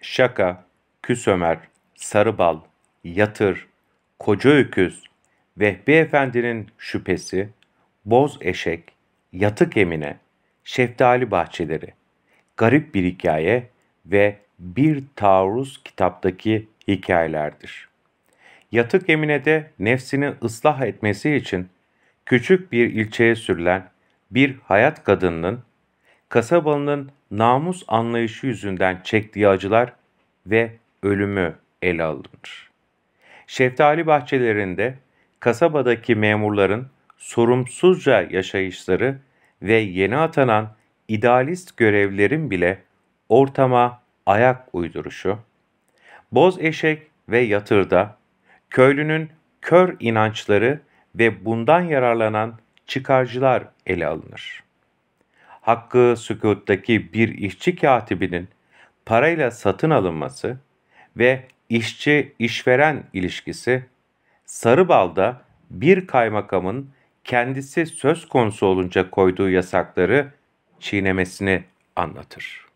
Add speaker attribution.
Speaker 1: Şaka, Küsömer, Sarıbal, Yatır, Koca Öküz, Vehbi Efendi'nin şüphesi, Boz Eşek, Yatık Emine, Şeftali Bahçeleri, Garip Bir Hikaye ve Bir Taarruz kitaptaki hikayelerdir. Yatık Emine'de nefsini ıslah etmesi için küçük bir ilçeye sürülen bir hayat kadınının kasabanın namus anlayışı yüzünden çektiği acılar ve ölümü ele alınır. Şeftali bahçelerinde kasabadaki memurların sorumsuzca yaşayışları ve yeni atanan idealist görevlerin bile ortama ayak uyduruşu, boz eşek ve yatırda köylünün kör inançları ve bundan yararlanan çıkarcılar ele alınır. Hakkı Sükut'taki bir işçi katibinin parayla satın alınması ve işçi-işveren ilişkisi, Sarıbal'da bir kaymakamın kendisi söz konusu olunca koyduğu yasakları çiğnemesini anlatır.